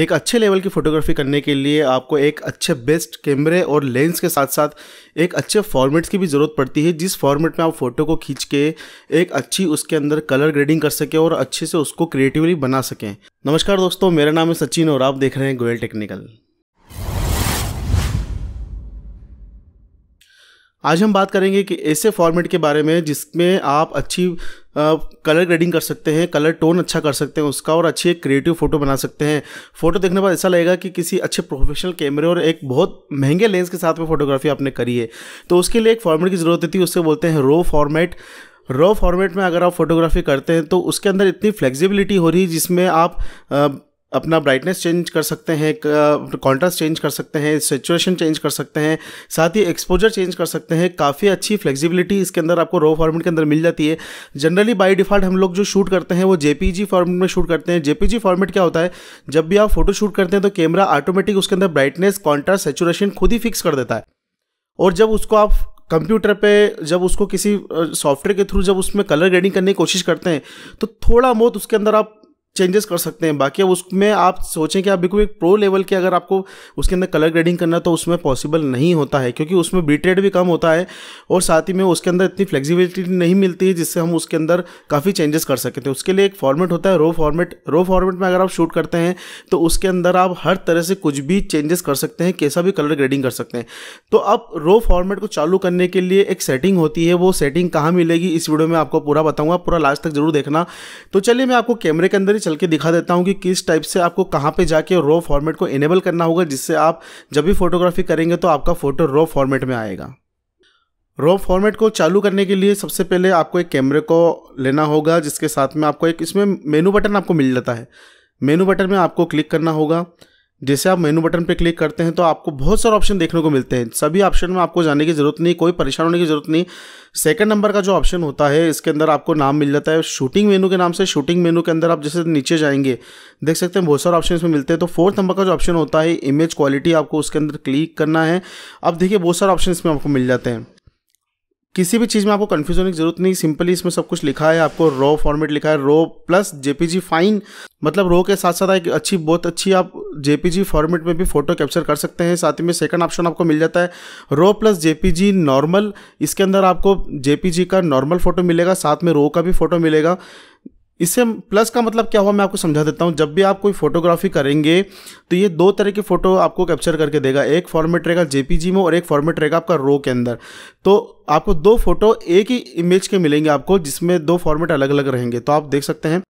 एक अच्छे लेवल की फ़ोटोग्राफी करने के लिए आपको एक अच्छे बेस्ट कैमरे और लेंस के साथ साथ एक अच्छे फॉर्मेट्स की भी ज़रूरत पड़ती है जिस फॉर्मेट में आप फ़ोटो को खींच के एक अच्छी उसके अंदर कलर ग्रेडिंग कर सकें और अच्छे से उसको क्रिएटिवली बना सकें नमस्कार दोस्तों मेरा नाम है सचिन और आप देख रहे हैं गोयल टेक्निकल आज हम बात करेंगे कि ऐसे फॉर्मेट के बारे में जिसमें आप अच्छी कलर ग्रेडिंग कर सकते हैं कलर टोन अच्छा कर सकते हैं उसका और अच्छी एक क्रिएटिव फोटो बना सकते हैं फोटो देखने बाद ऐसा लगेगा कि किसी अच्छे प्रोफेशनल कैमरे और एक बहुत महंगे लेंस के साथ में फोटोग्राफी आपने करी है तो उसके लिए एक फॉर्मेट की ज़रूरत होती है उससे बोलते हैं रो फॉर्मेट रो फॉर्मेट में अगर आप फोटोग्राफी करते हैं तो उसके अंदर इतनी फ्लेक्सिबिलिटी हो रही है जिसमें आप अपना ब्राइटनेस चेंज कर सकते हैं कॉन्ट्रास्ट चेंज कर सकते हैं सिचुएशन चेंज कर सकते हैं साथ ही एक्सपोजर चेंज कर सकते हैं काफ़ी अच्छी फ्लेक्सिबिलिटी इसके अंदर आपको रो फॉर्मेट के अंदर मिल जाती है जनरली बाय डिफ़ॉल्ट हम लोग जो शूट करते हैं वो जेपीजी फॉर्मेट में शूट करते हैं जेपीजी फॉर्मेट क्या होता है जब भी आप फोटो शूट करते हैं तो कैमरा ऑटोमेटिक उसके अंदर ब्राइटनेस कॉन्ट्रास्ट सेचुरेशन खुद ही फिक्स कर देता है और जब उसको आप कंप्यूटर पे जब उसको किसी सॉफ्टवेयर के थ्रू जब उसमें कलर ग्रेडिंग करने की कोशिश करते हैं तो थोड़ा बहुत उसके अंदर आप चेंजेस कर सकते हैं बाकी अब उसमें आप सोचें कि आप बिल्कुल एक प्रो लेवल के अगर आपको उसके अंदर कलर ग्रेडिंग करना तो उसमें पॉसिबल नहीं होता है क्योंकि उसमें बीट रेट भी कम होता है और साथ ही में उसके अंदर इतनी फ्लेक्सिबिलिटी नहीं मिलती है जिससे हम उसके अंदर काफ़ी चेंजेस कर सकते थे तो उसके लिए एक फॉर्मेट होता है रो फॉर्मेट रो फॉर्मेट में अगर आप शूट करते हैं तो उसके अंदर आप हर तरह से कुछ भी चेंजेस कर सकते हैं कैसा भी कलर ग्रेडिंग कर सकते हैं तो अब रो फॉर्मेट को चालू करने के लिए एक सेटिंग होती है वो सेटिंग कहाँ मिलेगी इस वीडियो में आपको पूरा बताऊँगा पूरा लास्ट तक जरूर देखना तो चलिए मैं आपको कैमरे के अंदर ही चल के दिखा देता हूँ कि किस टाइप से आपको कहाँ पे जाके रो फॉर्मेट को इनेबल करना होगा जिससे आप जब भी फोटोग्राफी करेंगे तो आपका फ़ोटो रो फॉर्मेट में आएगा रो फॉर्मेट को चालू करने के लिए सबसे पहले आपको एक कैमरे को लेना होगा जिसके साथ में आपको एक इसमें मेनू बटन आपको मिल जाता है मेनू बटन में आपको क्लिक करना होगा जैसे आप मेनू बटन पर क्लिक करते हैं तो आपको बहुत सारे ऑप्शन देखने को मिलते हैं सभी ऑप्शन में आपको जाने की ज़रूरत नहीं कोई परेशान होने की ज़रूरत नहीं सेकंड नंबर का जो ऑप्शन होता है इसके अंदर आपको नाम मिल जाता है शूटिंग मेनू के नाम से शूटिंग मेनू के अंदर आप जैसे नीचे जाएंगे देख सकते हैं बहुत सारे ऑप्शन इसमें मिलते हैं तो फोर्थ नंबर का जो ऑप्शन होता है इमेज क्वालिटी आपको उसके अंदर क्लिक करना है अब देखिए बहुत सारे ऑप्शन इसमें आपको मिल जाते हैं किसी भी चीज़ में आपको कन्फ्यूज होने की जरूरत नहीं सिंपली इसमें सब कुछ लिखा है आपको रो फॉर्मेट लिखा है रो प्लस जेपीजी फाइन मतलब रो के साथ साथ एक अच्छी बहुत अच्छी आप जेपीजी फॉर्मेट में भी फोटो कैप्चर कर सकते हैं साथ ही में सेकंड ऑप्शन आपको मिल जाता है रो प्लस जेपीजी नॉर्मल इसके अंदर आपको जेपीजी का नॉर्मल फोटो मिलेगा साथ में रो का भी फोटो मिलेगा इससे प्लस का मतलब क्या हुआ मैं आपको समझा देता हूँ जब भी आप कोई फोटोग्राफी करेंगे तो ये दो तरह की फ़ोटो आपको कैप्चर करके देगा एक फॉर्मेट रहेगा जेपीजी में और एक फॉर्मेट रहेगा आपका रो के अंदर तो आपको दो फोटो एक ही इमेज के मिलेंगे आपको जिसमें दो फॉर्मेट अलग अलग रहेंगे तो आप देख सकते हैं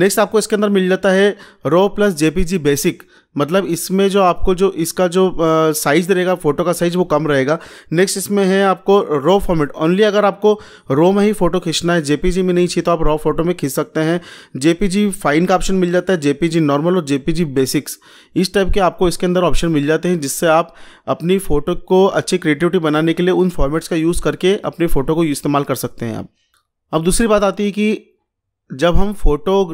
नेक्स्ट आपको इसके अंदर मिल जाता है रो प्लस जेपीजी बेसिक मतलब इसमें जो आपको जो इसका जो साइज़ रहेगा फ़ोटो का साइज़ वो कम रहेगा नेक्स्ट इसमें है आपको रो फॉर्मेट ओनली अगर आपको रो में ही फ़ोटो खींचना है जेपीजी में नहीं चाहिए तो आप रो फोटो में खींच सकते हैं जेपीजी फाइन का ऑप्शन मिल जाता है जेपीजी नॉर्मल और जेपीजी बेसिक्स इस टाइप के आपको इसके अंदर ऑप्शन मिल जाते हैं जिससे आप अपनी फ़ोटो को अच्छी क्रिएटिविटी बनाने के लिए उन फॉर्मेट्स का यूज़ करके अपनी फ़ोटो को इस्तेमाल कर सकते हैं आप अब दूसरी बात आती है कि जब हम फोटो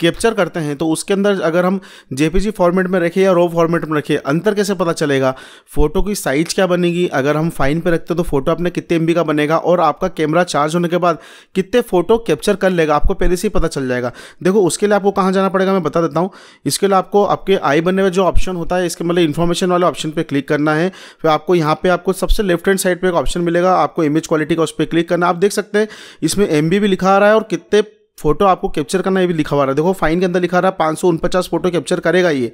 कैप्चर करते हैं तो उसके अंदर अगर हम जेपीजी फॉर्मेट में रखें या रो फॉर्मेट में रखें अंतर कैसे पता चलेगा फोटो की साइज क्या बनेगी अगर हम फाइन पे रखते तो फोटो अपने कितने एम का बनेगा और आपका कैमरा चार्ज होने के बाद कितने फोटो कैप्चर कर लेगा आपको पहले से ही पता चल जाएगा देखो उसके लिए आपको कहाँ जाना पड़ेगा मैं बता देता हूँ इसके लिए आपको आपके आई बने हुए जो ऑप्शन होता है इसके मतलब इन्फॉर्मेशन वाले ऑप्शन पर क्लिक करना है फिर आपको यहाँ पर आपको सबसे लेफ्ट हैंड साइड पर एक ऑप्शन मिलेगा आपको इमेज क्वालिटी का उस पर क्लिक करना आप देख सकते हैं इसमें एम भी लिखा आ रहा है और कितने फोटो आपको कैप्चर करना ये भी लिखा हुआ रहा है देखो फाइन के अंदर लिखा रहा है पाँच सौ उनपचास फोटो कैप्चर करेगा ये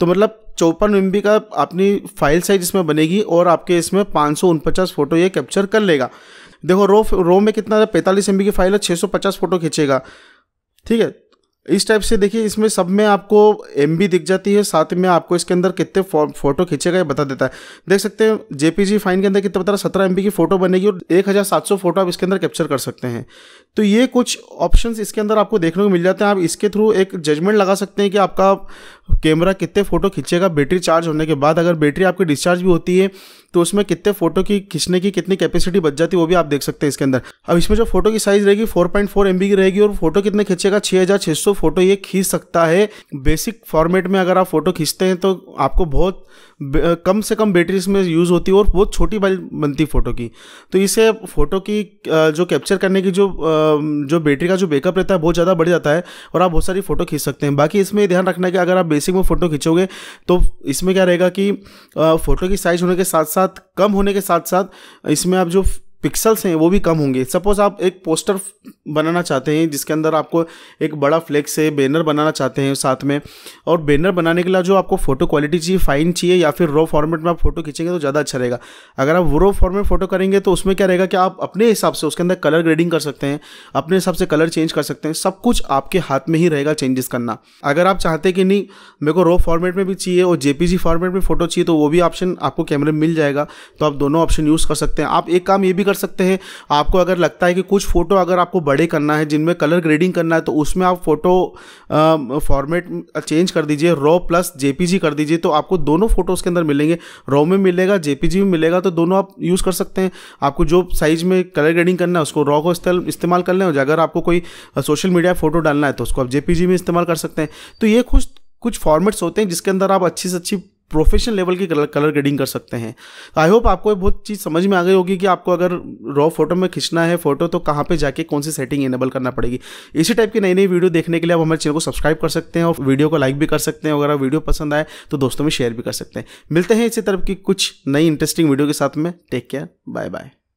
तो मतलब चौपन एम का अपनी फाइल साइज इसमें बनेगी और आपके इसमें पाँच सौ उनपचास फोटो ये कैप्चर कर लेगा देखो रो रो में कितना पैंतालीस एम की फाइल है छः सौ पचास फोटो खींचेगा ठीक है इस टाइप से देखिए इसमें सब में आपको एम दिख जाती है साथ में आपको इसके अंदर कितने फोटो खींचेगा ये बता देता है देख सकते हैं जेपीजी फाइन के अंदर कितने बता रहा सत्रह एम की फोटो बनेगी और एक हज़ार सात सौ फोटो आप इसके अंदर कैप्चर कर सकते हैं तो ये कुछ ऑप्शन इसके अंदर आपको देखने को मिल जाते हैं आप इसके थ्रू एक जजमेंट लगा सकते हैं कि आपका कैमरा कितने फोटो खींचेगा बैटरी चार्ज होने के बाद अगर बैटरी आपकी डिस्चार्ज भी होती है तो उसमें कितने फोटो की खींचने की कितनी कैपेसिटी बच जाती है वो भी आप देख सकते हैं इसके अंदर अब इसमें जो फोटो की साइज रहेगी फोर पॉइंट फोर एमबी की रहेगी और फोटो कितने खींचेगा छह हजार छह सौ फोटो ये खींच सकता है बेसिक फॉर्मेट में अगर आप फोटो खींचते हैं तो आपको बहुत कम से कम बैटरी इसमें यूज़ होती है और बहुत छोटी बाइल बनती फ़ोटो की तो इसे फ़ोटो की जो कैप्चर करने की जो जो बैटरी का जो बैकअप रहता है बहुत ज़्यादा बढ़ जाता है और आप बहुत सारी फ़ोटो खींच सकते हैं बाकी इसमें ध्यान रखना है कि अगर आप बेसिक में फ़ोटो खींचोगे तो इसमें क्या रहेगा कि फ़ोटो की साइज़ होने के साथ साथ साथ कम होने के साथ साथ इसमें आप जो पिक्सल्स हैं वो भी कम होंगे सपोज़ आप एक पोस्टर बनाना चाहते हैं जिसके अंदर आपको एक बड़ा फ्लेक्स से बैनर बनाना चाहते हैं साथ में और बैनर बनाने के लिए जो आपको फोटो क्वालिटी चाहिए फाइन चाहिए या फिर रॉ फॉर्मेट में आप फोटो खींचेंगे तो ज़्यादा अच्छा रहेगा अगर आप रॉ फॉर्मेट फोटो करेंगे तो उसमें क्या रहेगा कि आप अपने हिसाब से उसके अंदर कलर ग्रेडिंग कर सकते हैं अपने हिसाब से कलर चेंज कर सकते हैं सब कुछ आपके हाथ में ही रहेगा चेंजेस करना अगर आप चाहते कि नहीं मेरे को रॉ फॉर्मेट में भी चाहिए और जेपीजी फॉर्मेट में फोटो चाहिए तो वो भी ऑप्शन आपको कैमरे में मिल जाएगा तो आप दोनों ऑप्शन यूज़ कर सकते हैं आप एक काम ये भी कर सकते हैं आपको अगर लगता है कि कुछ फ़ोटो अगर आपको बड़े करना है जिनमें कलर ग्रेडिंग करना है तो उसमें आप फ़ोटो फॉर्मेट चेंज कर दीजिए रॉ प्लस जेपीजी कर दीजिए तो आपको दोनों फ़ोटो उसके अंदर मिलेंगे रॉ में मिलेगा जेपीजी में मिलेगा तो दोनों आप यूज़ कर सकते हैं आपको जो साइज़ में कलर ग्रेडिंग करना है उसको रॉ को इस्तेमाल कर लें अगर आपको कोई सोशल मीडिया फ़ोटो डालना है तो उसको आप जेपीजी में इस्तेमाल कर सकते हैं तो ये कुछ कुछ फॉर्मेट्स होते हैं जिसके अंदर आप अच्छी से अच्छी प्रोफेशनल लेवल की कलर ग्रेडिंग कर सकते हैं आई होप आपको बहुत चीज़ समझ में आ गई होगी कि आपको अगर रॉ फोटो में खींचना है फोटो तो कहाँ पे जाके कौन सी सेटिंग इनेबल करना पड़ेगी इसी टाइप की नई नई वीडियो देखने के लिए आप हमारे चैनल को सब्सक्राइब कर सकते हैं और वीडियो को लाइक भी कर सकते हैं अगर आप वीडियो पसंद आए तो दोस्तों में शेयर भी कर सकते हैं मिलते हैं इसी तरफ की कुछ नई इंटरेस्टिंग वीडियो के साथ में टेक केयर बाय बाय